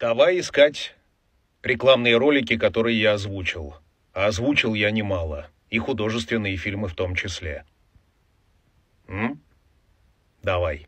Давай искать рекламные ролики, которые я озвучил. А озвучил я немало. И художественные фильмы в том числе. М? Давай.